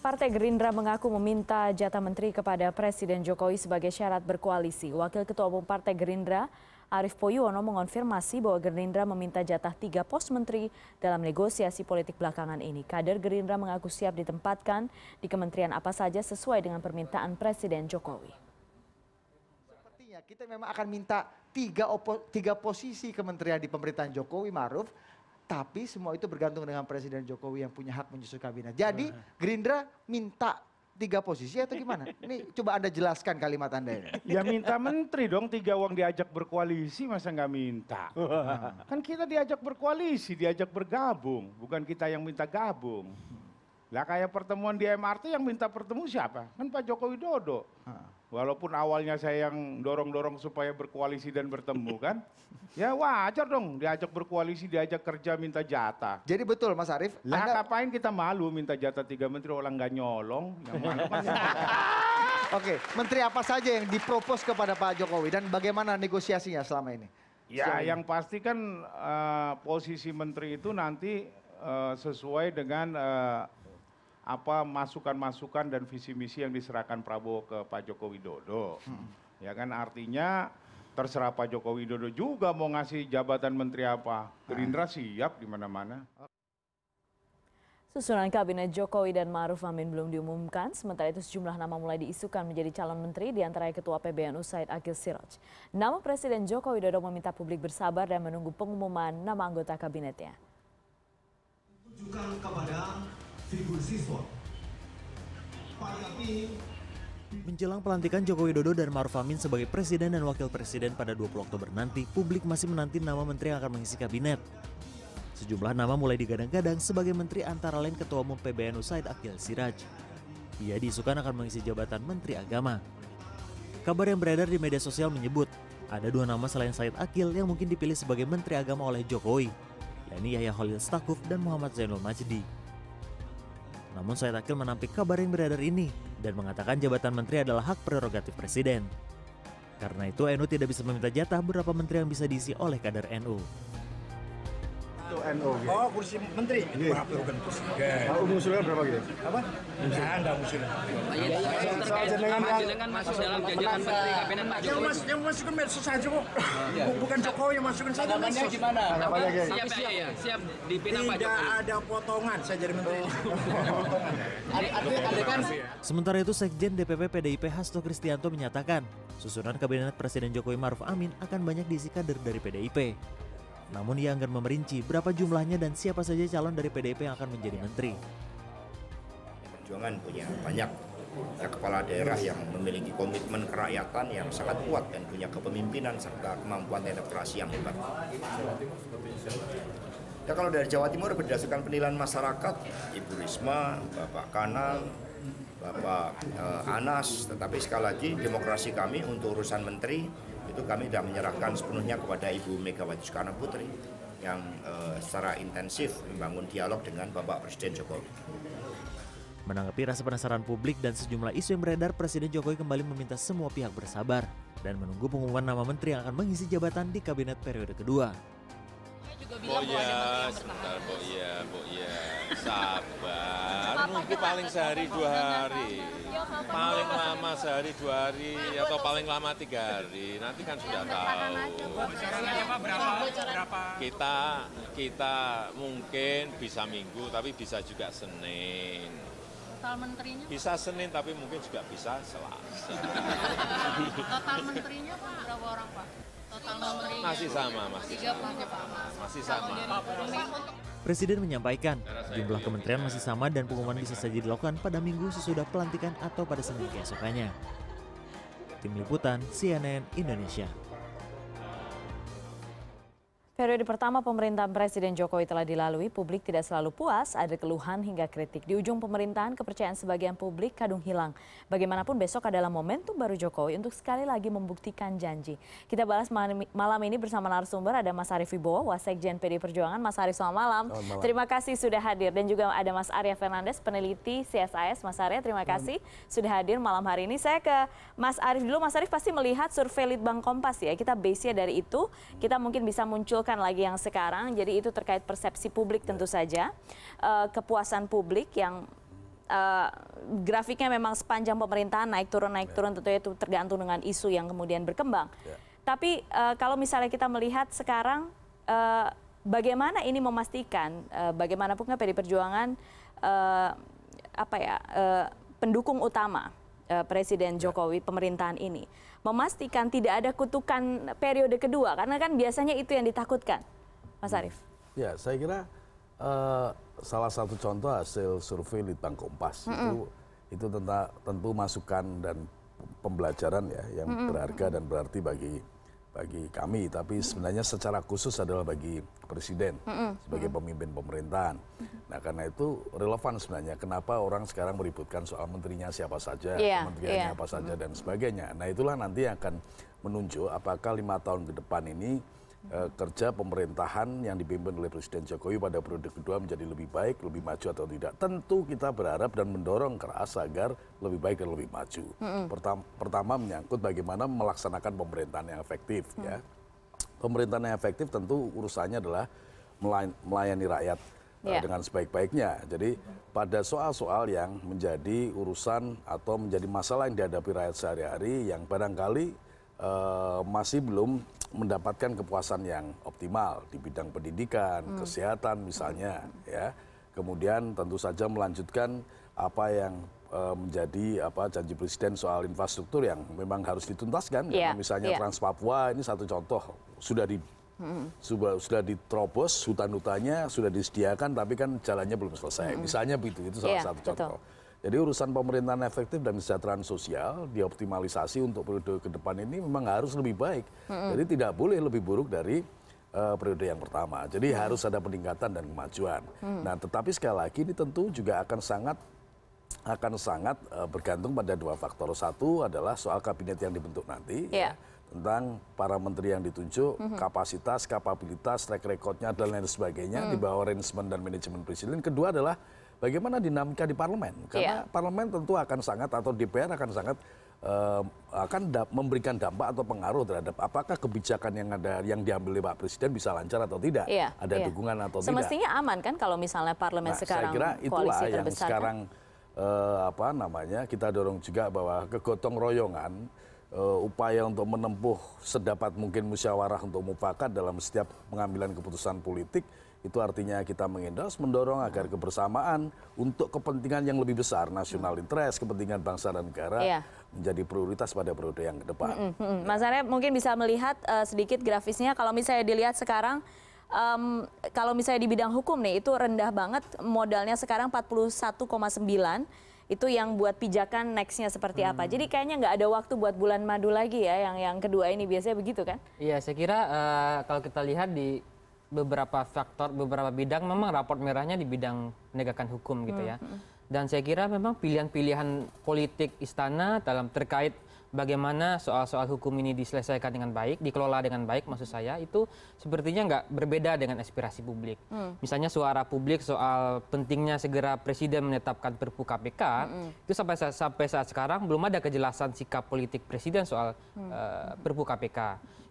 Partai Gerindra mengaku meminta jatah menteri kepada Presiden Jokowi sebagai syarat berkoalisi. Wakil Ketua Umum Partai Gerindra Arief Poyuono mengonfirmasi bahwa Gerindra meminta jatah tiga pos menteri dalam negosiasi politik belakangan ini. Kader Gerindra mengaku siap ditempatkan di kementerian apa saja sesuai dengan permintaan Presiden Jokowi. Sepertinya kita memang akan minta tiga, opo, tiga posisi kementerian di pemerintahan Jokowi Maruf tapi semua itu bergantung dengan Presiden Jokowi yang punya hak menyusun kabinet. Jadi Gerindra minta tiga posisi atau gimana? Ini coba Anda jelaskan kalimat Anda ini. Ya minta menteri dong, tiga uang diajak berkoalisi masa nggak minta? Hmm. Kan kita diajak berkoalisi, diajak bergabung. Bukan kita yang minta gabung. Lah kayak pertemuan di MRT yang minta pertemu siapa? Kan Pak Jokowi Dodo. Walaupun awalnya saya yang dorong-dorong supaya berkoalisi dan bertemu kan. Ya wajar dong diajak berkoalisi, diajak kerja minta jatah. Jadi betul Mas Arief. Lah anda... ngapain kita malu minta jatah tiga menteri orang nggak nyolong. Kan Oke, menteri apa saja yang dipropos kepada Pak Jokowi dan bagaimana negosiasinya selama ini? Ya selama yang pasti kan uh, posisi menteri itu nanti uh, sesuai dengan uh, apa masukan-masukan dan visi misi yang diserahkan Prabowo ke Pak Joko Widodo. Hmm. Ya kan artinya terserah Pak Joko Widodo juga mau ngasih jabatan menteri apa. Gerindra hmm. siap di mana-mana. Susunan kabinet Jokowi dan Ma'ruf Amin belum diumumkan, sementara itu sejumlah nama mulai diisukan menjadi calon menteri, Di antara Ketua PBNU Said Akil Siraj. Nama Presiden Joko Widodo meminta publik bersabar dan menunggu pengumuman nama anggota kabinetnya. Tunjukkan kepada figur Menjelang pelantikan Joko Widodo dan Maruf Amin sebagai presiden dan wakil presiden pada 20 Oktober nanti, publik masih menanti nama menteri yang akan mengisi kabinet. Sejumlah nama mulai digadang-gadang sebagai menteri antara lain Ketua Umum PBNU Said Akil Siraj. Ia diisukan akan mengisi jabatan Menteri Agama. Kabar yang beredar di media sosial menyebut, ada dua nama selain Said Akil yang mungkin dipilih sebagai Menteri Agama oleh Jokowi, yakni Yahya Holil Stakuf dan Muhammad Zainul Majdi. Namun Said Akil menampik kabar yang beredar ini dan mengatakan jabatan menteri adalah hak prerogatif presiden. Karena itu NU tidak bisa meminta jatah berapa menteri yang bisa diisi oleh kader NU. Itu NU. Gitu. Oh, kursi menteri. Gitu. Berapa bukan kursi? Kalau usulnya berapa gitu? Apa? Enggak, enggak usul. Soal jenengan jenengan masuk dalam jajaran menteri kabinet Pak Jokowi. Yang masuk yang masukin medsos saja kok. Oh, iya. Bukan Jokowi yang masukin saja medsos. gimana? Siap ya, siap dipinang Pak Jokowi. Tidak ada potongan saya jadi menteri. Kan? Ya. Sementara itu Sekjen DPP PDIP Hasto Kristianto menyatakan, susunan kabinet Presiden Jokowi Maruf Amin akan banyak diisi kader dari PDIP. Namun ia enggan memerinci berapa jumlahnya dan siapa saja calon dari PDIP yang akan menjadi menteri. Perjuangan punya banyak ya, kepala daerah yang memiliki komitmen kerakyatan yang sangat kuat dan punya kepemimpinan serta kemampuan demokrasi yang hebat. Ya kalau dari Jawa Timur berdasarkan penilaian masyarakat, Ibu Risma, Bapak Kanal, Bapak eh, Anas, tetapi sekali lagi demokrasi kami untuk urusan menteri itu kami sudah menyerahkan sepenuhnya kepada Ibu Megawati Soekarno Putri yang uh, secara intensif membangun dialog dengan Bapak Presiden Jokowi. Menanggapi rasa penasaran publik dan sejumlah isu yang beredar, Presiden Jokowi kembali meminta semua pihak bersabar dan menunggu pengumuman nama menteri yang akan mengisi jabatan di kabinet periode kedua juga bilang bahwa iya, sebentar, Bu ya, Bu ya. Sabar. Nunggu paling sehari dua hari. Paling lama sehari dua hari atau paling lama tiga hari. Nanti kan sudah tahu. Kita kita mungkin bisa minggu tapi bisa juga Senin. Total menterinya? Pak? Bisa Senin tapi mungkin juga bisa Selasa. Total menterinya Pak berapa orang Pak? Total menterinya? Masih sama, masih sama. Masih sama. Presiden menyampaikan, jumlah kementerian masih sama dan pengumuman bisa saja dilakukan pada minggu sesudah pelantikan atau pada Senin keesokannya. Tim Liputan, CNN Indonesia. Periode pertama pemerintahan Presiden Jokowi telah dilalui, publik tidak selalu puas, ada keluhan hingga kritik. Di ujung pemerintahan, kepercayaan sebagian publik kadung hilang. Bagaimanapun besok adalah momentum baru Jokowi untuk sekali lagi membuktikan janji. Kita balas malam ini bersama narasumber ada Mas Arief Wibowo, Wasekjen PD Perjuangan. Mas Arief, selamat malam. malam. Terima kasih sudah hadir. Dan juga ada Mas Arya Fernandes, peneliti CSIS. Mas Arya, terima kasih selamat. sudah hadir malam hari ini. Saya ke Mas Arief dulu. Mas Arief pasti melihat survei Litbang Kompas ya. Kita base-nya dari itu. Kita mungkin bisa munculkan bukan lagi yang sekarang. Jadi itu terkait persepsi publik tentu ya. saja, uh, kepuasan publik yang uh, grafiknya memang sepanjang pemerintahan naik turun naik ya. turun tentunya itu tergantung dengan isu yang kemudian berkembang. Yeah. Tapi uh, kalau misalnya kita melihat sekarang uh, bagaimana ini memastikan uh, bagaimanapun kan PD Perjuangan uh, apa ya uh, pendukung utama uh, Presiden ya. Jokowi yeah. pemerintahan ini memastikan tidak ada kutukan periode kedua? Karena kan biasanya itu yang ditakutkan, Mas Arief. Ya, saya kira uh, salah satu contoh hasil survei Litbang Kompas mm -mm. itu itu tentang tentu masukan dan pembelajaran ya yang mm -mm. berharga dan berarti bagi bagi kami, tapi sebenarnya secara khusus adalah bagi presiden mm -hmm. sebagai pemimpin pemerintahan. Nah karena itu relevan sebenarnya kenapa orang sekarang meributkan soal menterinya siapa saja, yeah, kementeriannya yeah. apa saja mm -hmm. dan sebagainya. Nah itulah nanti yang akan menunjuk apakah lima tahun ke depan ini Eh, kerja pemerintahan yang dipimpin oleh Presiden Jokowi pada periode kedua menjadi lebih baik, lebih maju atau tidak. Tentu kita berharap dan mendorong keras agar lebih baik dan lebih maju. Pertama, pertama menyangkut bagaimana melaksanakan pemerintahan yang efektif mm. ya. Pemerintahan yang efektif tentu urusannya adalah melayani rakyat yeah. Iya. dengan sebaik-baiknya. Jadi pada soal-soal yang menjadi urusan atau menjadi masalah yang dihadapi rakyat sehari-hari yang barangkali Eh, masih belum mendapatkan kepuasan yang optimal di bidang pendidikan, hmm. kesehatan misalnya ya. Kemudian tentu saja melanjutkan apa yang eh, menjadi apa janji presiden soal infrastruktur yang memang harus dituntaskan yeah. Iya, misalnya yeah. Trans Papua ini satu contoh sudah di hmm. sudah sudah diterobos hutan-hutannya sudah disediakan tapi kan jalannya belum selesai hmm. misalnya begitu itu salah yeah, satu contoh. Betul. Jadi urusan pemerintahan efektif dan kesejahteraan sosial dioptimalisasi untuk periode ke depan ini memang harus lebih baik. Mm-hmm. Jadi tidak boleh lebih buruk dari uh, periode yang pertama. Jadi mm-hmm. harus ada peningkatan dan kemajuan. Mm-hmm. Nah, tetapi sekali lagi ini tentu juga akan sangat akan sangat uh, bergantung pada dua faktor. Satu adalah soal kabinet yang dibentuk nanti. Yeah. Ya iya. tentang para menteri yang ditunjuk, mm -hmm. kapasitas, kapabilitas, track recordnya dan lain sebagainya mm. di bawah arrangement dan manajemen presiden. Kedua adalah bagaimana dinamika di parlemen iya. karena parlemen tentu akan sangat atau DPR akan sangat akan memberikan dampak atau pengaruh terhadap apakah kebijakan yang ada yang diambil oleh Pak Presiden bisa lancar atau tidak, yeah. ada yeah. dukungan atau Semestinya tidak. Semestinya aman kan kalau misalnya parlemen nah, sekarang saya kira itulah koalisi yang terbesar kan? sekarang kan? uh, apa namanya kita dorong juga bahwa kegotong royongan Uh, upaya untuk menempuh sedapat mungkin musyawarah untuk mufakat dalam setiap pengambilan keputusan politik itu artinya kita mengendos mendorong agar kebersamaan untuk kepentingan yang lebih besar nasional interest kepentingan bangsa dan negara yeah. menjadi prioritas pada periode yang ke depan. Mm -hmm. Mas Arya mungkin bisa melihat uh, sedikit grafisnya kalau misalnya dilihat sekarang um, kalau misalnya di bidang hukum nih itu rendah banget modalnya sekarang 41,9 itu yang buat pijakan nextnya seperti hmm. apa. Jadi kayaknya nggak ada waktu buat bulan madu lagi ya yang yang kedua ini biasanya begitu kan? Iya, saya kira uh, kalau kita lihat di beberapa faktor, beberapa bidang memang raport merahnya di bidang penegakan hukum gitu ya. Hmm, hmm. Dan saya kira memang pilihan-pilihan politik istana dalam terkait bagaimana soal-soal hukum ini diselesaikan dengan baik, dikelola dengan baik maksud saya itu sepertinya nggak berbeda dengan aspirasi publik. Hmm. Misalnya suara publik soal pentingnya segera presiden menetapkan Perpu KPK itu sampai sampai saat sekarang belum ada kejelasan sikap politik presiden soal hmm. uh, Perpu KPK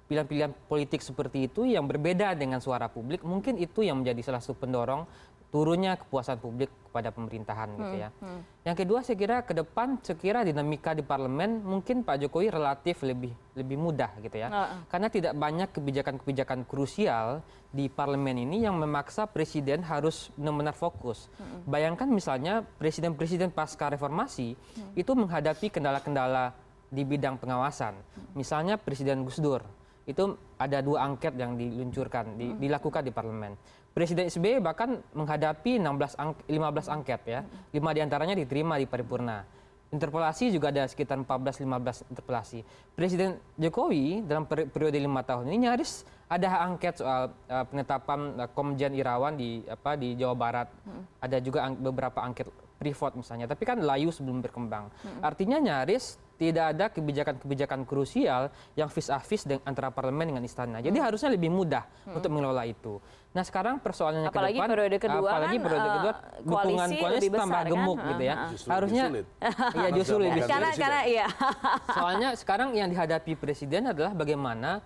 pilihan-pilihan politik seperti itu yang berbeda dengan suara publik, mungkin itu yang menjadi salah satu pendorong turunnya kepuasan publik kepada pemerintahan gitu hmm, gitu ya. Hmm. Yang kedua saya kira ke depan sekira dinamika di parlemen mungkin Pak Jokowi relatif lebih lebih mudah gitu ya. Uh. Karena tidak banyak kebijakan-kebijakan krusial di parlemen ini yang memaksa presiden harus benar-benar fokus. Hmm. Bayangkan misalnya presiden-presiden pasca reformasi hmm. itu menghadapi kendala-kendala di bidang pengawasan. Hmm. Misalnya Presiden Gus Dur itu ada dua angket yang diluncurkan di, hmm. dilakukan di parlemen. Presiden SBY bahkan menghadapi 16 ang, 15 angket ya. 5 hmm. diantaranya diterima di paripurna. Interpelasi juga ada sekitar 14-15 interpelasi. Presiden Jokowi dalam periode lima tahun ini nyaris ada angket soal uh, penetapan uh, Komjen Irawan di apa di Jawa Barat. Hmm. Ada juga ang beberapa angket privat misalnya, tapi kan layu sebelum berkembang. Hmm. Artinya nyaris tidak ada kebijakan-kebijakan krusial yang vis a vis dengan antara parlemen dengan istana. Jadi hmm. harusnya lebih mudah hmm. untuk mengelola itu. Nah sekarang persoalannya apalagi ke depan, periode kedua apalagi kan, periode kedua eh, dukungan koalisi tambah besar, gemuk kan? gitu ya. Justru harusnya iya justru lebih karena karena iya. Soalnya sekarang yang dihadapi presiden adalah bagaimana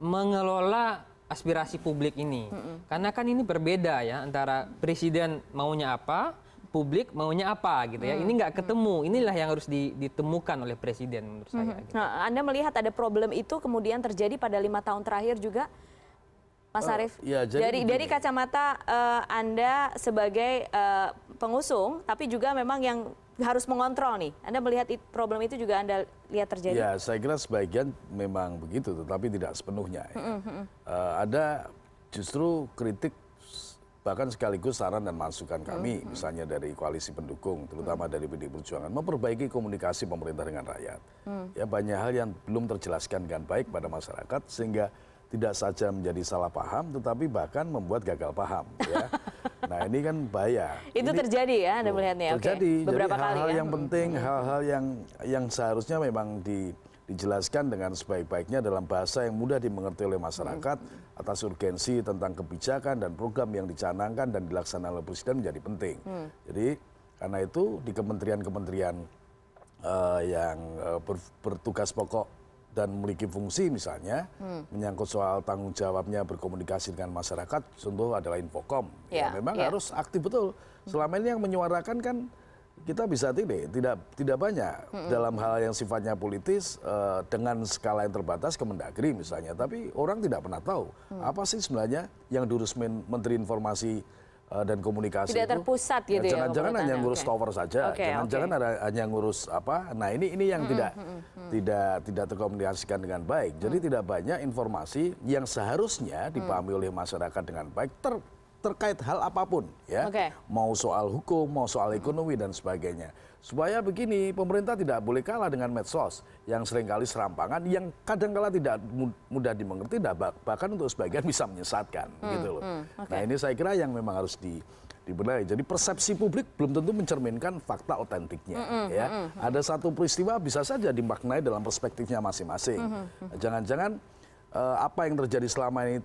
mengelola aspirasi publik ini. -hmm. Karena kan ini berbeda ya antara presiden maunya apa, publik maunya apa gitu ya. Hmm. Ini nggak hmm. ketemu. Inilah yang harus ditemukan oleh presiden menurut hmm. saya. Gitu. Nah, Anda melihat ada problem itu kemudian terjadi pada lima tahun terakhir juga, Mas uh, Arief. Ya, jadi dari dari kacamata uh, Anda sebagai uh, pengusung, tapi juga memang yang harus mengontrol nih. Anda melihat problem itu juga Anda lihat terjadi? Ya, saya kira sebagian memang begitu, tetapi tidak sepenuhnya. Ya. hmm. Uh, ada justru kritik bahkan sekaligus saran dan masukan kami misalnya dari koalisi pendukung terutama dari pdi perjuangan memperbaiki komunikasi pemerintah dengan rakyat mm. ya banyak hal yang belum terjelaskan dengan baik pada masyarakat sehingga tidak saja menjadi salah paham tetapi bahkan membuat gagal paham ya nah ini kan bahaya itu ini, terjadi ya anda oh, melihatnya terjadi Oke. beberapa Jadi, hal-hal kali ya. yang penting hal-hal yang yang seharusnya memang di dijelaskan dengan sebaik-baiknya dalam bahasa yang mudah dimengerti oleh masyarakat hmm atas urgensi tentang kebijakan dan program yang dicanangkan dan dilaksanakan oleh presiden menjadi penting. Hmm. Jadi karena itu di kementerian-kementerian uh, yang uh, ber, bertugas pokok dan memiliki fungsi misalnya hmm. menyangkut soal tanggung jawabnya berkomunikasi dengan masyarakat contoh adalah infokom yeah, ya memang yeah. harus aktif betul selama ini yang menyuarakan kan kita bisa ini tidak banyak dalam hal yang sifatnya politis eh, dengan skala yang terbatas kemendagri misalnya tapi orang tidak pernah tahu mm. apa sih sebenarnya yang diurus menteri informasi eh, dan komunikasi tidak itu terpusat gitu jangan ya, ya jangan hanya ngurus tower saja jangan jangan okay. jangan hanya ngurus apa nah ini ini yang hmm, tidak mm hmm. tidak tidak terkomunikasikan dengan baik jadi hmm. tidak banyak informasi yang seharusnya dipahami hmm. oleh masyarakat dengan baik ter terkait hal apapun ya okay. mau soal hukum mau soal ekonomi dan sebagainya supaya begini pemerintah tidak boleh kalah dengan medsos yang seringkali serampangan yang kadangkala tidak mudah dimengerti bahkan untuk sebagian bisa menyesatkan hmm, gitu loh hmm, okay. nah ini saya kira yang memang harus di dibenahi. Jadi persepsi publik belum tentu mencerminkan fakta otentiknya. Mm -hmm. ya, mm -hmm. ada satu peristiwa bisa saja dimaknai dalam perspektifnya masing-masing. Hmm, hmm, hmm. Jangan-jangan -masing. mm -hmm. uh, eh, apa yang terjadi selama ini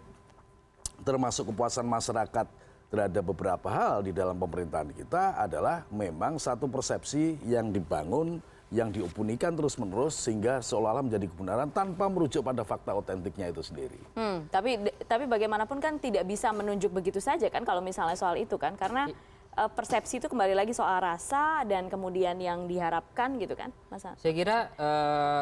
termasuk kepuasan masyarakat terhadap beberapa hal di dalam pemerintahan kita adalah memang satu persepsi yang dibangun yang diopunikan terus-menerus sehingga seolah-olah menjadi kebenaran tanpa merujuk pada fakta otentiknya itu sendiri. Hmm, tapi tapi bagaimanapun kan tidak bisa menunjuk begitu saja kan kalau misalnya soal itu kan karena e, persepsi itu kembali lagi soal rasa dan kemudian yang diharapkan gitu kan, Mas. Al? Saya kira e,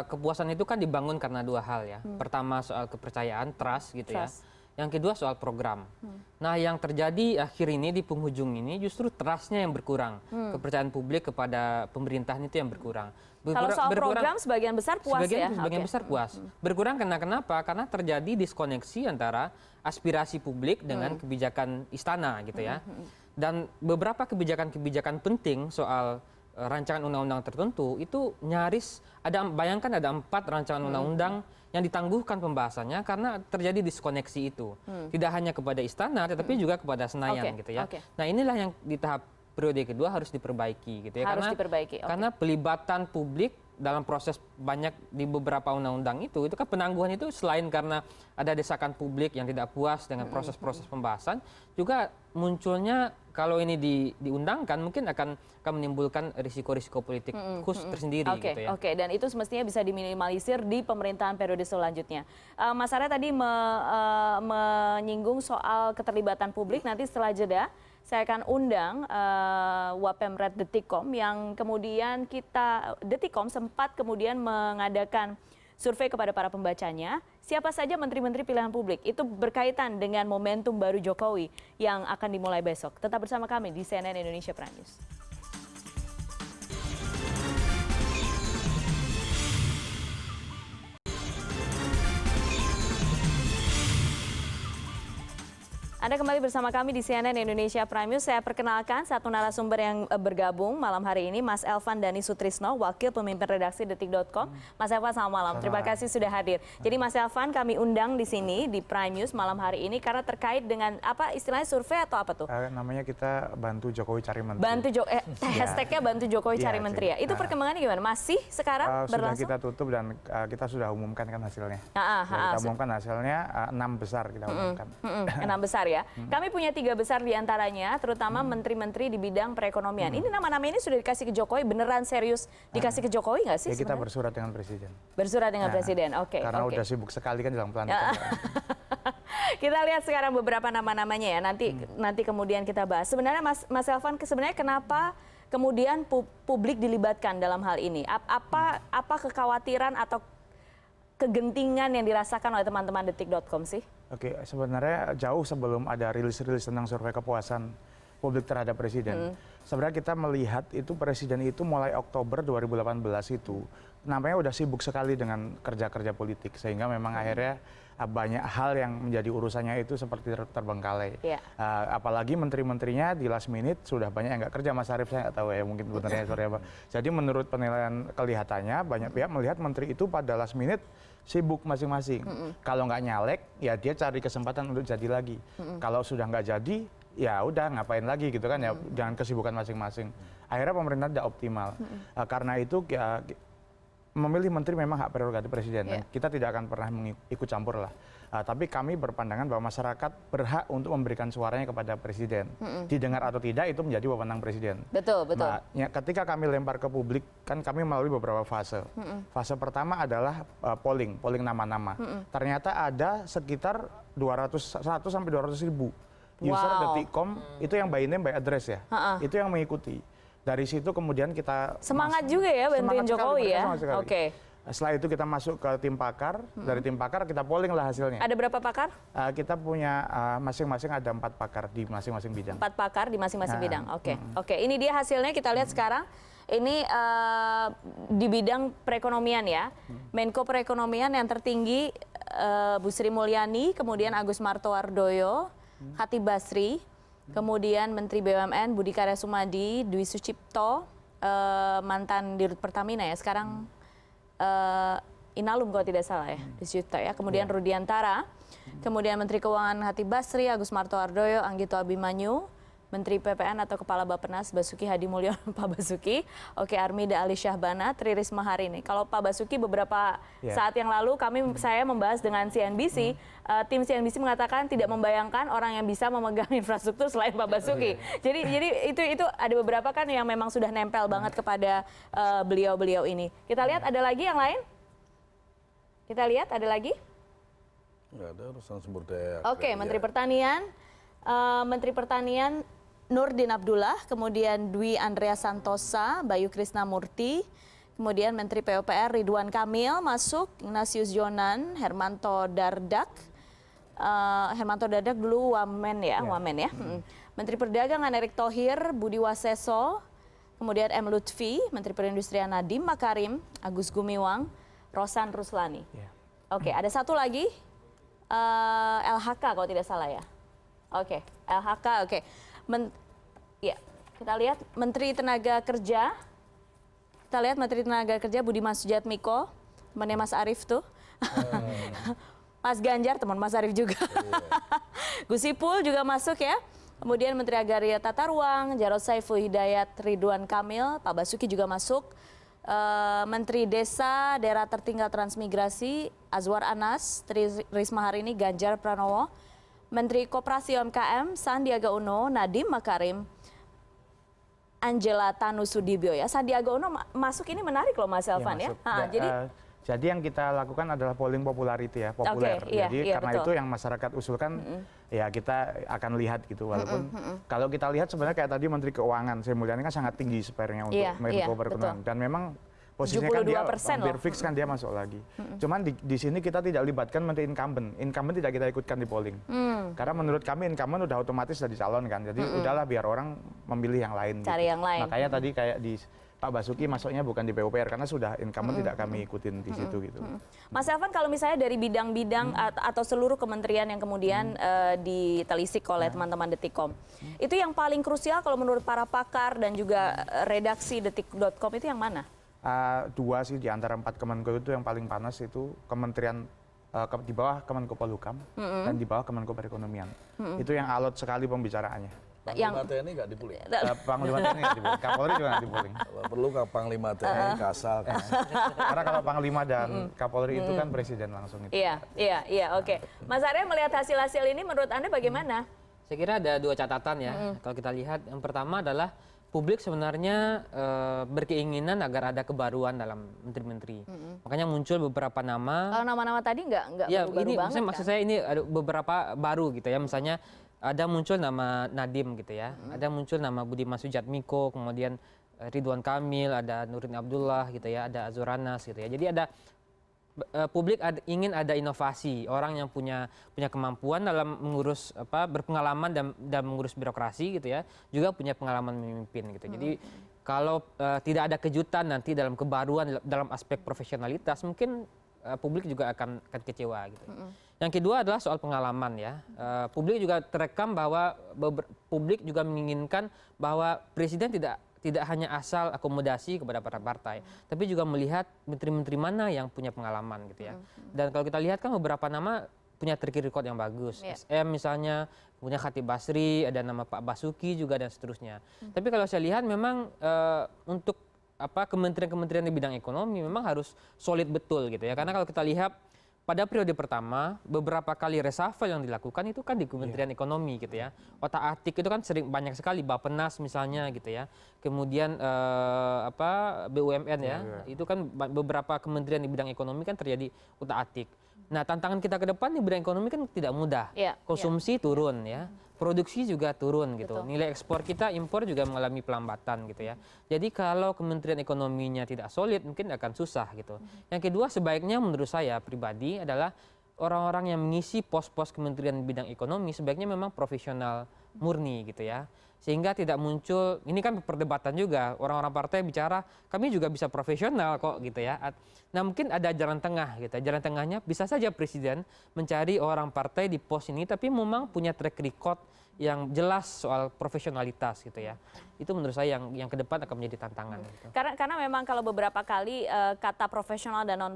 kepuasan itu kan dibangun karena dua hal ya. Hmm. Pertama soal kepercayaan trust gitu ya. trust. ya yang kedua soal program. Hmm. Nah, yang terjadi akhir ini di penghujung ini justru trustnya yang berkurang, hmm. kepercayaan publik kepada pemerintahan itu yang berkurang. Berkura Kalau soal berkurang, program sebagian besar puas sebagian, ya. Sebagian okay. besar hmm. puas. Hmm. Berkurang karena kenapa? Karena terjadi diskoneksi antara aspirasi publik dengan hmm. kebijakan istana gitu ya. Hmm. hmm. Dan beberapa kebijakan-kebijakan penting soal eh, rancangan undang-undang tertentu itu nyaris ada bayangkan ada empat rancangan undang-undang hmm yang ditangguhkan pembahasannya karena terjadi diskoneksi itu. Hmm. Tidak hanya kepada istana tetapi hmm. juga kepada Senayan okay. gitu ya. Okay. Nah, inilah yang di tahap periode kedua harus diperbaiki gitu ya harus karena diperbaiki. Okay. karena pelibatan publik dalam proses banyak di beberapa undang-undang itu itu kan penangguhan itu selain karena ada desakan publik yang tidak puas dengan proses-proses pembahasan juga munculnya kalau ini di, diundangkan mungkin akan akan menimbulkan risiko-risiko politik khusus tersendiri okay, gitu ya. Oke, okay. dan itu semestinya bisa diminimalisir di pemerintahan periode selanjutnya. Uh, Mas Arya tadi me, uh, menyinggung soal keterlibatan publik nanti setelah jeda saya akan undang uh, Wapemret Detikom yang kemudian kita Detikom sempat kemudian mengadakan survei kepada para pembacanya siapa saja menteri-menteri pilihan publik itu berkaitan dengan momentum baru Jokowi yang akan dimulai besok. Tetap bersama kami di CNN Indonesia Prime News. Anda kembali bersama kami di CNN Indonesia Prime News. Saya perkenalkan satu narasumber yang eh, bergabung malam hari ini, Mas Elvan Dani Sutrisno, Wakil Pemimpin Redaksi Detik.com. Mas Elvan, selamat malam. Terima kasih sudah hadir. Jadi Mas Elvan, kami undang di sini di Prime News malam hari ini karena terkait dengan apa istilahnya survei atau apa tuh? Eh, namanya kita bantu Jokowi cari menteri. Bantu jo eh, iya. hashtagnya bantu Jokowi iya, cari menteri ya. Itu nah. perkembangannya gimana? Masih sekarang uh, berlangsung? Sudah kita tutup dan uh, kita sudah umumkan kan hasilnya. Uh, uh, uh, kita ah, umumkan hasilnya uh, besar kita umumkan. uh, uh, besar ya. Hmm. Kami punya tiga besar diantaranya, terutama hmm. menteri-menteri di bidang perekonomian. Hmm. Ini nama-nama ini sudah dikasih ke Jokowi, beneran serius dikasih ke Jokowi nggak sih? Ya, kita sebenernya? bersurat dengan Presiden. Bersurat dengan ya, Presiden, oke. Okay, karena okay. udah sibuk sekali kan dalam pelantikan ah. kita lihat sekarang beberapa nama-namanya ya. Nanti hmm. nanti kemudian kita bahas. Sebenarnya Mas Mas Elvan sebenarnya kenapa kemudian publik dilibatkan dalam hal ini? Apa apa kekhawatiran atau kegentingan yang dirasakan oleh teman-teman detik.com sih? Oke, sebenarnya jauh sebelum ada rilis-rilis tentang survei kepuasan publik terhadap presiden. Hmm. Sebenarnya kita melihat itu presiden itu mulai Oktober 2018 itu namanya udah sibuk sekali dengan kerja-kerja politik sehingga memang hmm. akhirnya Ah, banyak hal yang menjadi urusannya itu seperti ter terbengkalai. Yeah. Iya. Uh, apalagi menteri-menterinya di last minute sudah banyak yang nggak kerja. Mas Arief saya nggak tahu ya mungkin sebenarnya iya. seperti apa. Jadi menurut penilaian kelihatannya banyak pihak melihat menteri itu pada last minute sibuk masing-masing. Mm -mm. Kalau nggak nyalek, ya dia cari kesempatan untuk jadi lagi. Mm -mm. Kalau sudah nggak jadi, ya udah ngapain lagi gitu kan ya mm -mm. jangan kesibukan masing-masing. Akhirnya pemerintah tidak optimal. Mm -mm. Uh, karena itu ya, memilih menteri memang hak prerogatif presiden dan iya. kita tidak akan pernah ikut campur lah. Uh, tapi kami berpandangan bahwa masyarakat berhak untuk memberikan suaranya kepada presiden. Mm -mm. Didengar atau tidak itu menjadi wewenang presiden. Betul, betul. Nah, ya, ketika kami lempar ke publik kan kami melalui beberapa fase. Mm -mm. Fase pertama adalah uh, polling, polling nama-nama. Mm -mm. Ternyata ada sekitar 200 100 sampai 200 ribu user wow. detikcom mm. itu yang by name by address ya. Ha -ha. Itu yang mengikuti dari situ kemudian kita semangat juga ya bantuin Jokowi ya. Oke. Okay. Setelah itu kita masuk ke tim pakar, hmm. dari tim pakar kita polling lah hasilnya. Ada berapa pakar? Uh, kita punya eh, masing-masing uh, ada empat pakar di masing-masing bidang. Empat pakar di masing-masing uh, bidang. Oke, okay. hmm. oke. Okay. Ini dia hasilnya kita lihat hmm. sekarang. Ini uh, di bidang perekonomian ya, hmm. Menko perekonomian yang tertinggi uh, Bu Sri Mulyani, kemudian Agus Martowardoyo, hmm. Hati Basri, Kemudian Menteri BUMN Budi Karya Sumadi, Dwi Sucipto, uh, mantan Dirut Pertamina ya, sekarang uh, Inalum kalau tidak salah ya, Dwi Sucipto ya. Kemudian ya. Rudiantara, kemudian Menteri Keuangan Hati Basri, Agus Marto Ardoyo, Anggito Abimanyu, Menteri PPN atau Kepala Bapenas Basuki Hadi Mulyono Pak Basuki, oke Armida Ali Syahbana, Tri Risma hari ini. Kalau Pak Basuki beberapa yeah. saat yang lalu kami hmm. saya membahas dengan CNBC, hmm. uh, tim CNBC mengatakan tidak membayangkan orang yang bisa memegang infrastruktur selain Pak Basuki. Oh, Jadi jadi itu itu ada beberapa kan yang memang sudah nempel hmm. banget kepada eh, beliau-beliau uh, ini. Kita lihat hmm. ada lagi yang lain? Kita lihat ada lagi? Enggak ada urusan sumber daya. Oke, okay, iya. Menteri Pertanian uh, Menteri Pertanian Nurdin Abdullah, kemudian Dwi Andrea Santosa, Bayu Krisna Murti, kemudian Menteri PUPR Ridwan Kamil masuk, Ignatius Jonan, Hermanto Dardak, uh, Hermanto Dardak dulu Wamen ya, ya. Wamen ya. Hmm. Menteri Perdagangan Erick Thohir, Budi Waseso, kemudian M. Lutfi, Menteri Perindustrian Nadiem Makarim, Agus Gumiwang, Rosan Ruslani. Ya. Oke, okay, ada satu lagi, uh, eh, LHK kalau tidak salah ya. Oke, okay, LHK, oke. Okay men, ya kita lihat Menteri Tenaga Kerja kita lihat Menteri Tenaga Kerja Budi Budiman Sujatmiko temannya Mas Arief tuh hmm. Mas Ganjar teman Mas Arief juga yeah. Gus Ipul juga masuk ya kemudian Menteri Agraria Tata Ruang Jarod Saiful Hidayat Ridwan Kamil Pak Basuki juga masuk Uh, Menteri Desa Daerah Tertinggal Transmigrasi Azwar Anas, Tri Risma hari Ganjar Pranowo, Menteri Koperasi UMKM Sandiaga Uno, Nadiem Makarim, Angela Tanu Sudibyo ya. Sandiaga Uno masuk ini menarik loh Mas iya, Elvan ya. ya. Ah, ha, jadi uh, jadi yang kita lakukan adalah polling popularity ya, populer. Okay, iya, jadi iya, karena betul. itu yang masyarakat usulkan mm -hmm. ya kita akan lihat gitu walaupun mm -hmm. kalau kita lihat sebenarnya kayak tadi Menteri Keuangan Sri Mulyani kan sangat tinggi spernya untuk yeah, Menko yeah, iya, dan memang posisinya kan dia hampir fix kan dia masuk lagi. Hmm. Cuman di, di sini kita tidak libatkan menteri incumbent. Incumbent tidak kita ikutkan di polling. Hmm. Karena menurut kami incumbent udah otomatis sudah dicalonkan. Jadi hmm. udahlah biar orang memilih yang lain. Cari gitu. yang lain. Makanya hmm. tadi kayak di Pak Basuki masuknya bukan di PUPR karena sudah incumbent -hmm. tidak kami ikutin di situ -hmm. gitu. Mas Elvan kalau misalnya dari bidang-bidang -hmm. atau seluruh kementerian yang kemudian mm -hmm. uh, ditelisik oleh ya. teman-teman Detikom. Mm -hmm. Itu yang paling krusial kalau menurut para pakar dan juga eh, redaksi detik.com itu yang mana? dua sih di antara empat kemenko itu yang paling panas itu kementerian eh, di bawah Kemenko Polhukam mm -hmm. dan di bawah Kemenko Perekonomian. Mm -hmm. Itu yang alot sekali pembicaraannya. Nah, Panglima yang... TNI nggak dipuling. Uh, Panglima TNI nggak dipuling. Kapolri juga nggak dipuling. Kalau perlu ke Panglima TNI uh. Uh-uh. kasal. Kan. Karena kalau Panglima dan mm. Kapolri itu kan presiden langsung itu. Iya, iya, iya, oke. Mas Arya melihat hasil-hasil ini menurut Anda bagaimana? Saya kira ada dua catatan ya. Mm. Kalau kita lihat yang pertama adalah publik sebenarnya e, berkeinginan agar ada kebaruan dalam menteri-menteri. Mm -hmm. Makanya muncul beberapa nama. Kalau nama-nama tadi nggak nggak ya, baru, -baru ini, banget kan? Maksud saya ini ada beberapa baru gitu ya. Misalnya ada muncul nama Nadim gitu ya. Mm -hmm. Ada muncul nama Budi Masujat Miko kemudian eh, Ridwan Kamil, ada Nurin Abdullah gitu ya, ada Azuranas gitu ya. Jadi ada Eh, publik ad, ingin ada inovasi orang yang punya punya kemampuan dalam mengurus apa berpengalaman dan dan mengurus birokrasi gitu ya juga punya pengalaman memimpin gitu hmm. jadi kalau uh, tidak ada kejutan nanti dalam kebaruan dalam aspek profesionalitas mungkin uh, publik juga akan akan kecewa gitu hmm. yang kedua adalah soal pengalaman ya uh, publik juga terekam bahwa publik juga menginginkan bahwa presiden tidak tidak hanya asal akomodasi kepada para partai, tapi juga melihat menteri-menteri mana yang punya pengalaman gitu ya. Mm-hmm. Dan kalau kita lihat kan beberapa nama punya track record yang bagus. Yeah. SM misalnya, punya Khatib Basri, ada nama Pak Basuki juga dan seterusnya. Hmm. Tapi kalau saya lihat memang uh, untuk apa kementerian-kementerian di bidang ekonomi memang harus solid betul gitu ya. Karena kalau kita lihat pada periode pertama beberapa kali reshuffle yang dilakukan itu kan di iya. Kementerian yeah. Ekonomi gitu ya. Otak atik itu kan sering banyak sekali Bapenas misalnya gitu ya. Kemudian eh, apa BUMN ya. Yeah. Itu kan beberapa kementerian di bidang ekonomi kan terjadi otak atik. Nah, tantangan kita ke depan di bidang ekonomi kan tidak mudah. Yeah. Iya. Konsumsi turun ya. Hmm produksi juga turun gitu. Betul. Nilai ekspor kita impor juga mengalami pelambatan gitu ya. Jadi kalau Kementerian Ekonominya tidak solid mungkin akan susah gitu. Mhm. Yang kedua sebaiknya menurut saya pribadi adalah orang-orang yang mengisi pos-pos Kementerian bidang ekonomi sebaiknya memang profesional murni gitu ya sehingga tidak muncul ini kan perdebatan juga orang-orang partai bicara kami juga bisa profesional kok gitu ya nah mungkin ada jalan tengah gitu ya. jalan tengahnya bisa saja presiden mencari orang partai di pos ini tapi memang punya track record yang jelas soal profesionalitas gitu ya itu menurut saya yang yang ke depan akan menjadi tantangan gitu. karena karena memang kalau beberapa kali eh, kata profesional dan non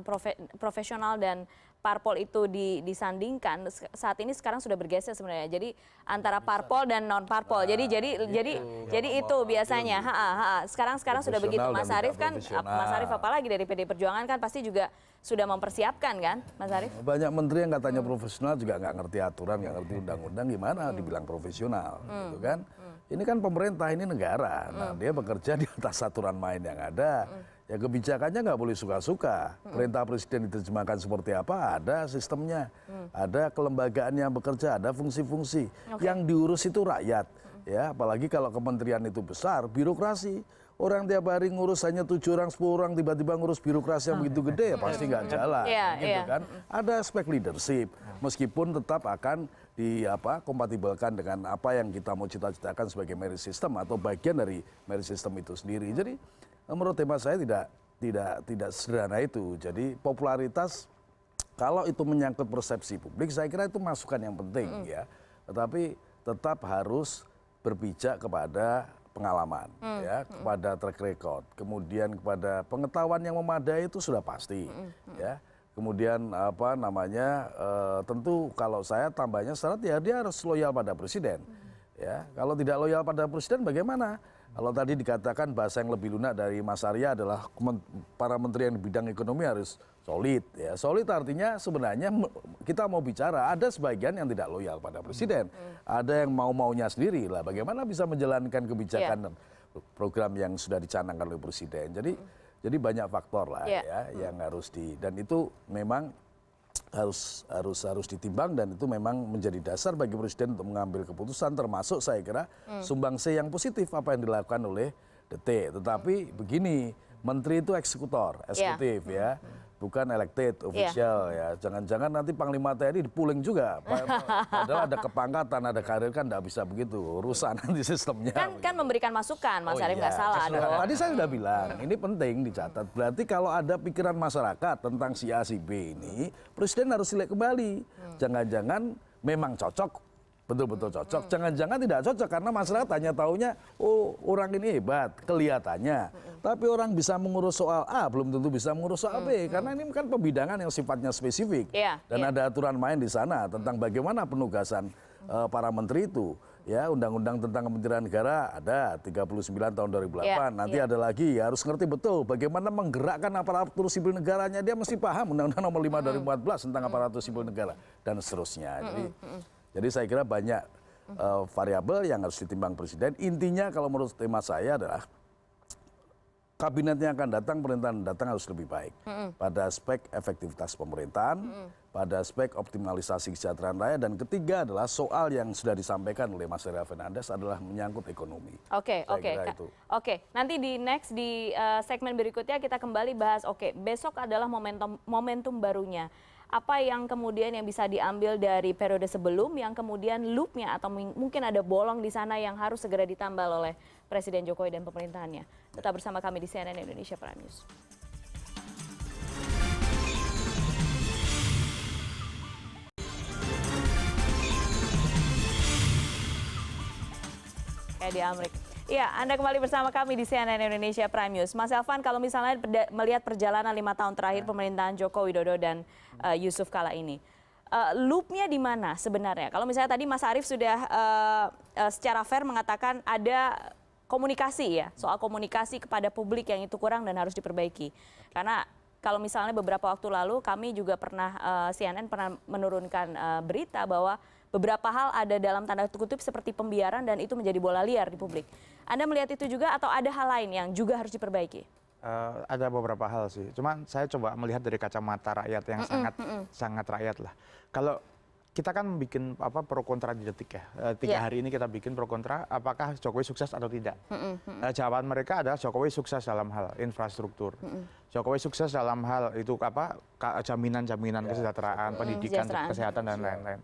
profesional dan parpol itu disandingkan saat ini sekarang sudah bergeser sebenarnya jadi antara parpol dan non parpol jadi jadi nah, gitu. jadi jadi itu biasanya ha, ha. sekarang sekarang sudah begitu kan, Mas Arief kan Mas Arief apalagi dari PD Perjuangan kan pasti juga sudah mempersiapkan kan Mas Arief banyak menteri yang katanya hmm. profesional juga nggak ngerti aturan nggak ngerti hmm. undang-undang gimana hmm. dibilang profesional hmm. gitu kan hmm. ini kan pemerintah ini negara nah hmm. dia bekerja di atas aturan main yang ada hmm ya kebijakannya nggak boleh suka suka perintah presiden diterjemahkan seperti apa ada sistemnya mm. ada kelembagaan yang bekerja ada fungsi fungsi yang diurus itu rakyat mm. ya apalagi kalau kementerian itu besar birokrasi orang tiap hari ngurus hanya tujuh orang sepuluh orang tiba-tiba ngurus birokrasi yang ah. begitu gede ya pasti nggak jalan yeah, gitu yeah. kan ada aspek leadership meskipun tetap akan di apa kompatibelkan dengan apa yang kita mau cita-citakan sebagai merit system atau bagian dari merit system itu sendiri jadi menurut tema saya tidak tidak tidak sederhana itu. Jadi popularitas kalau itu menyangkut persepsi publik, saya kira itu masukan yang penting mm. ya. Tetapi tetap harus berpijak kepada pengalaman mm. ya, hmm. kepada track record, kemudian kepada pengetahuan yang memadai itu sudah pasti mm. ya. Kemudian apa namanya e, tentu kalau saya tambahnya syarat ya dia harus loyal pada presiden. Mm. Ya, kalau tidak loyal pada presiden bagaimana? Kalau tadi dikatakan bahasa yang lebih lunak dari Mas Arya adalah para menteri yang di bidang ekonomi harus solid ya. Solid artinya sebenarnya kita mau bicara ada sebagian yang tidak loyal pada presiden, hmm. ada yang mau-maunya sendiri lah. Bagaimana bisa menjalankan kebijakan yeah. program yang sudah dicanangkan oleh presiden. Jadi hmm. jadi banyak faktor lah yeah. ya yang hmm. harus di dan itu memang harus harus harus ditimbang dan itu memang menjadi dasar bagi presiden untuk mengambil keputusan termasuk saya kira hmm. sumbangsi yang positif apa yang dilakukan oleh detik tetapi begini menteri itu eksekutor iya. eksekutif ya hmm bukan elected iya. official ya. Jangan-jangan nanti Panglima TNI dipuling juga. Padahal ada kepangkatan, ada karir kan nggak bisa begitu. Rusak nanti sistemnya. Kan kan memberikan masukan, Mas oh, Arief iya, nggak iya. salah. Dong. Tadi saya sudah bilang, ini penting dicatat. Berarti kalau ada pikiran masyarakat tentang si A, si B ini, Presiden harus lihat kembali. Hmm. Jangan-jangan memang cocok betul-betul hmm. cocok. Jangan-jangan tidak cocok karena masyarakat hanya taunya oh orang ini hebat kelihatannya, hmm. tapi orang bisa mengurus soal A belum tentu bisa mengurus soal B hmm, karena ini kan pembidangan yang sifatnya spesifik iya, dan iya. ada aturan main di sana tentang bagaimana penugasan uh, para menteri itu ya undang-undang tentang kementerian negara ada 39 tahun 2008 Ya, nanti ya. ada lagi ya, harus ngerti betul bagaimana menggerakkan aparatur sipil negaranya dia mesti paham undang-undang nomor 5 hmm. 2014 tentang aparatur sipil negara dan seterusnya -hmm. jadi -hmm jadi saya kira banyak eh, variabel yang harus ditimbang presiden intinya kalau menurut tema saya adalah kabinetnya akan datang, pemerintahan datang harus lebih baik. Mm -hmm. Pada aspek efektivitas pemerintahan, mm -hmm. pada aspek optimalisasi kesejahteraan rakyat, dan ketiga adalah soal yang sudah disampaikan oleh Mas Ria Fernandes adalah menyangkut ekonomi. Oke, okay, oke. Okay. Oke, okay. nanti di next, di uh, segmen berikutnya kita kembali bahas, oke, okay, besok adalah momentum, momentum barunya apa yang kemudian yang bisa diambil dari periode sebelum yang kemudian loopnya atau mungkin ada bolong di sana yang harus segera ditambal oleh Presiden Jokowi dan pemerintahannya. Tetap bersama kami di CNN Indonesia Prime News. Kayak di Amerika. Ya, Anda kembali bersama kami di CNN Indonesia Prime News. Mas Elvan, kalau misalnya melihat perjalanan lima tahun terakhir ya. pemerintahan Joko Widodo dan uh, Yusuf Kala ini, uh, loopnya di mana sebenarnya? Kalau misalnya tadi Mas Arief sudah uh, uh, secara fair mengatakan ada komunikasi ya, soal komunikasi kepada publik yang itu kurang dan harus diperbaiki. Karena kalau misalnya beberapa waktu lalu kami juga pernah uh, CNN pernah menurunkan uh, berita bahwa beberapa hal ada dalam tanda kutip seperti pembiaran dan itu menjadi bola liar di publik. Anda melihat itu juga atau ada hal lain yang juga harus diperbaiki? Uh, ada beberapa hal sih. Cuman saya coba melihat dari kacamata rakyat yang mm -mm, sangat mm -mm. sangat rakyat lah. Kalau kita kan bikin apa pro kontra di detik ya. uh, tiga yeah. hari ini kita bikin pro kontra apakah Jokowi sukses atau tidak. Mm hmm uh, jawaban mereka adalah Jokowi sukses dalam hal infrastruktur. Mm hmm Jokowi sukses dalam hal itu apa jaminan-jaminan yeah. kesejahteraan, mm, pendidikan, kesehatan dan iya, lain-lain.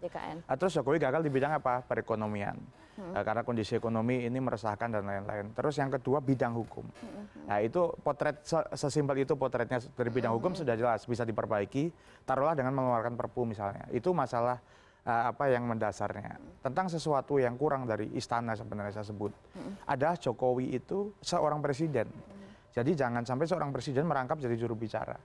uh, terus Jokowi gagal di bidang apa? Perekonomian. Mm. uh, karena kondisi ekonomi ini meresahkan dan lain-lain. Terus yang kedua bidang hukum. Mm. Nah, itu potret sesimpel itu potretnya dari bidang mm. hukum sudah jelas bisa diperbaiki. Taruhlah dengan mengeluarkan perpu misalnya. Itu masalah Eh, apa yang mendasarnya tentang sesuatu yang kurang dari istana sebenarnya saya sebut adalah Jokowi itu seorang presiden jadi jangan sampai seorang presiden merangkap jadi juru bicara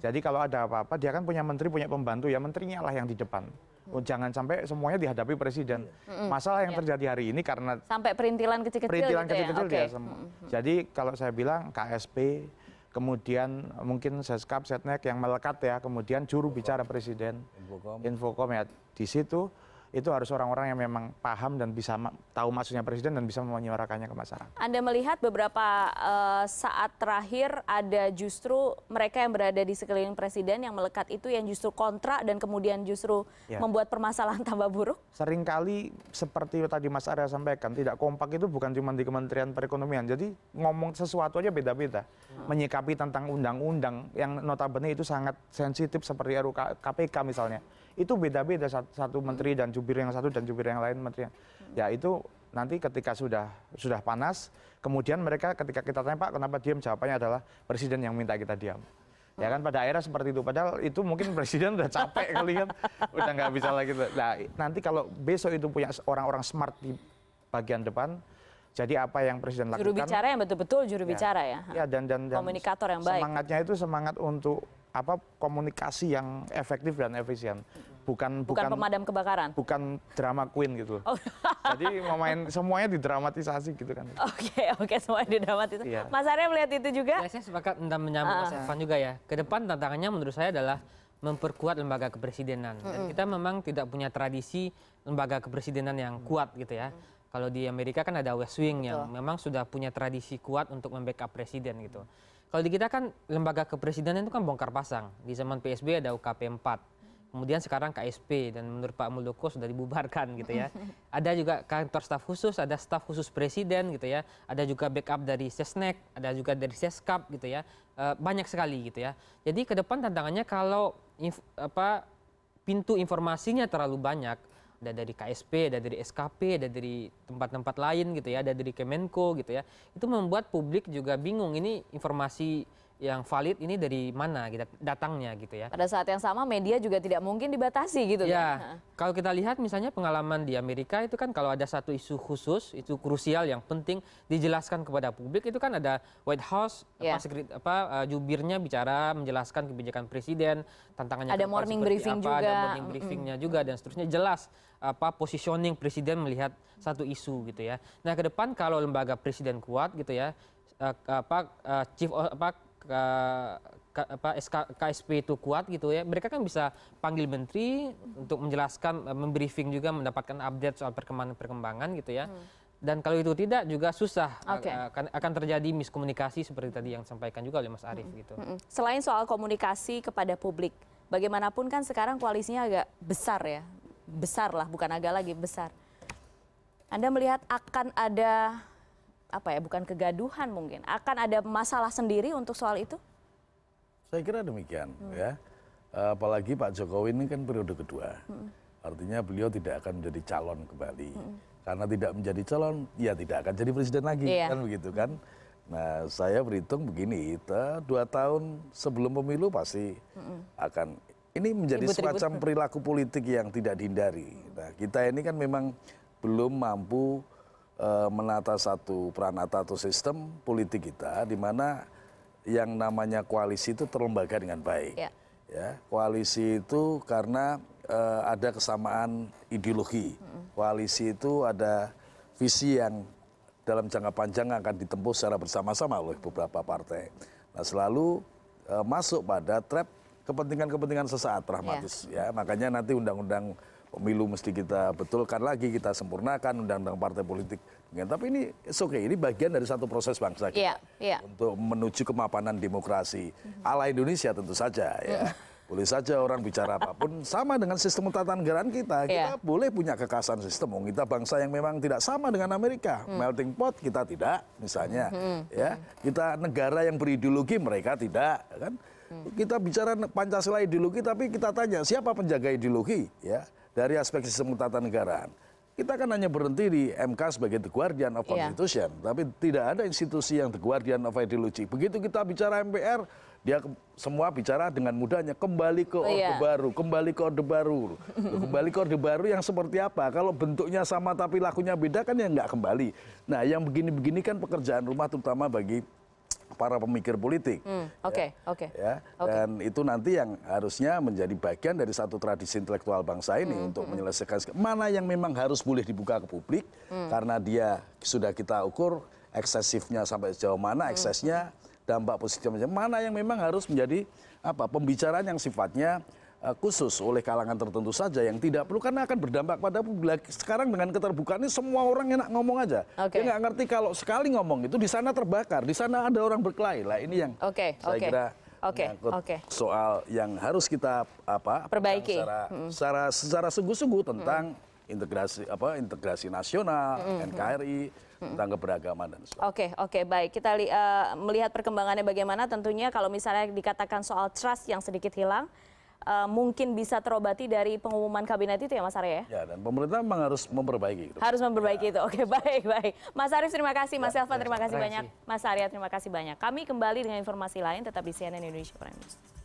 jadi kalau ada apa-apa dia kan punya menteri punya pembantu ya menterinya lah yang di depan oh, jangan sampai semuanya dihadapi presiden masalah yang iya. terjadi hari ini karena sampai perintilan kecil-kecil perintilan kecil-kecil gitu ya? dia jadi kalau saya bilang KSP kemudian mungkin seskap setnek yang melekat ya kemudian juru bicara presiden infocom ya di situ itu harus orang-orang yang memang paham dan bisa ma tahu maksudnya presiden dan bisa menyuarakannya ke masyarakat. Anda melihat beberapa uh, saat terakhir ada justru mereka yang berada di sekeliling presiden yang melekat itu yang justru kontra dan kemudian justru ya. membuat permasalahan tambah buruk? Seringkali seperti tadi Mas Arya sampaikan, tidak kompak itu bukan cuma di Kementerian Perekonomian. Jadi ngomong sesuatu aja beda-beda. Hmm. Menyikapi tentang undang-undang yang notabene itu sangat sensitif seperti RUK KPK misalnya itu beda-beda satu menteri dan jubir yang satu dan jubir yang lain menteri ya itu nanti ketika sudah sudah panas kemudian mereka ketika kita tanya Pak kenapa diam jawabannya adalah presiden yang minta kita diam ya kan pada akhirnya seperti itu padahal itu mungkin presiden udah capek kali kan udah nggak bisa lagi nah nanti kalau besok itu punya orang-orang smart di bagian depan jadi apa yang presiden lakukan juru bicara yang betul-betul juru ya, ya ya dan dan, dan komunikator yang baik semangatnya itu semangat untuk apa komunikasi yang efektif dan efisien bukan bukan, bukan pemadam kebakaran bukan drama queen gitu oh. jadi memain semuanya didramatisasi gitu kan oke okay, oke okay, semuanya didramatisasi yeah. Mas Arya melihat itu juga ya, saya sepakat tentang menyambung uh. Mas Evan juga ya ke depan tantangannya menurut saya adalah memperkuat lembaga kepresidenan dan kita memang tidak punya tradisi lembaga kepresidenan yang kuat gitu ya kalau di Amerika kan ada West Wing Betul. yang memang sudah punya tradisi kuat untuk membackup presiden gitu kalau di kita kan lembaga kepresidenan itu kan bongkar pasang. Di zaman PSB ada UKP 4. Kemudian sekarang KSP dan menurut Pak Muldoko sudah dibubarkan gitu ya. Ada juga kantor staf khusus, ada staf khusus presiden gitu ya. Ada juga backup dari Sesnek, ada juga dari Seskap gitu ya. E, banyak sekali gitu ya. Jadi ke depan tantangannya kalau inf, apa pintu informasinya terlalu banyak, ada dari KSP, ada dari SKP, ada dari tempat-tempat lain gitu ya, ada dari Kemenko gitu ya. Itu membuat publik juga bingung ini informasi yang valid ini dari mana kita datangnya gitu ya. Pada saat yang sama media juga tidak mungkin dibatasi gitu ya. Kan? Kalau kita lihat misalnya pengalaman di Amerika itu kan kalau ada satu isu khusus itu krusial yang penting dijelaskan kepada publik itu kan ada White House ya. apa, sekret, apa uh, jubirnya bicara menjelaskan kebijakan presiden, tantangannya ada morning briefing apa, juga, ada morning briefingnya mm juga dan seterusnya jelas apa positioning presiden melihat satu isu gitu ya. Nah, ke depan kalau lembaga presiden kuat gitu ya uh, apa uh, chief apa KSP itu kuat gitu ya, mereka kan bisa panggil menteri untuk menjelaskan, eh, membriefing juga mendapatkan update soal perkembangan-perkembangan gitu ya. Hmm. Dan kalau itu tidak juga susah eh, okay. akan, akan terjadi miskomunikasi seperti tadi yang disampaikan juga oleh Mas Arief hmm. gitu. Hmm. Selain soal komunikasi kepada publik, bagaimanapun kan sekarang koalisinya agak besar ya, besar lah bukan agak lagi besar. Anda melihat akan ada apa ya bukan kegaduhan mungkin akan ada masalah sendiri untuk soal itu saya kira demikian hmm. ya eh, apalagi Pak Jokowi ini kan periode kedua hmm. artinya beliau tidak akan menjadi calon kembali hmm. karena tidak menjadi calon ya tidak akan jadi presiden lagi iya. kan begitu kan nah saya berhitung begini kita dua tahun sebelum pemilu pasti hmm. akan ini menjadi ribut, semacam perilaku politik yang tidak dihindari nah kita ini kan memang belum mampu Eh, menata satu peran atau sistem politik kita di mana yang namanya koalisi itu terlembaga dengan baik. Ya. ya koalisi itu karena uh, ada kesamaan ideologi. Koalisi itu ada visi yang dalam jangka panjang akan ditempuh secara bersama-sama oleh beberapa partai. Nah, selalu uh, masuk pada trap kepentingan-kepentingan sesaat pragmatis ya. ya. Makanya nanti undang-undang pemilu mesti kita betulkan lagi, kita sempurnakan undang-undang partai politik. Ya, tapi ini oke, okay. ini bagian dari satu proses bangsa kita yeah, yeah. untuk menuju kemapanan demokrasi mhm. ala Indonesia tentu saja ya. Mhm. Boleh saja orang bicara apapun sama dengan sistem tata negaraan kita. Iya. Kita yeah. boleh punya kekasan sistem. Kita bangsa yang memang tidak sama dengan Amerika. Hmm. Melting pot kita tidak misalnya. Hmm. Ya, kita negara yang berideologi mereka tidak ya kan. Hmm. Kita bicara Pancasila ideologi tapi kita tanya siapa penjaga ideologi ya dari aspek sistem ketatanegaraan. Kita kan hanya berhenti di MK sebagai the guardian of iya. constitution, yeah. tapi tidak ada institusi yang the guardian of ideology. Begitu kita bicara MPR, dia semua bicara dengan mudahnya kembali ke oh, Orde oh, Baru, kembali ke Orde Baru, kembali ke Orde Baru yang seperti apa? Kalau bentuknya sama tapi lakunya beda kan ya nggak kembali. Nah yang begini-begini kan pekerjaan rumah terutama bagi para pemikir politik. Hmm, ya. Oke, okay, oke. Okay, ya, okay. Dan itu nanti yang harusnya menjadi bagian dari satu tradisi intelektual bangsa ini hmm, untuk hmm, hmm. menyelesaikan mana yang memang harus boleh dibuka ke publik hmm. karena dia sudah kita ukur eksesifnya sampai sejauh mana eksesnya. dampak positifnya mana yang memang harus menjadi apa pembicaraan yang sifatnya Eh, khusus oleh kalangan tertentu saja yang tidak perlu karena akan berdampak pada publik. Sekarang dengan keterbukaan ini semua orang enak ngomong aja. Okay. Dia nggak ngerti kalau sekali ngomong itu di sana terbakar, di sana ada orang berkelahi lah ini yang okay. saya okay. kira Oke, okay, Okay. Soal yang harus kita apa? Perbaiki. Secara hmm. secara secara sungguh-sungguh tentang hmm. integrasi apa integrasi nasional, hmm. NKRI, tentang keberagaman dan sebagainya. Oke, okay, oke, okay, baik. Kita uh, melihat perkembangannya bagaimana tentunya kalau misalnya dikatakan soal trust yang sedikit hilang, Eh, mungkin bisa terobati dari pengumuman kabinet itu ya Mas Arya ya? ya dan pemerintah memang harus memperbaiki itu. Harus memperbaiki ya. itu, oke baik baik. Mas Arief terima kasih, Mas ya, Elvan terima kasih banyak, Mas Arya terima kasih banyak. Kami kembali dengan informasi lain tetap di CNN Indonesia Prime News.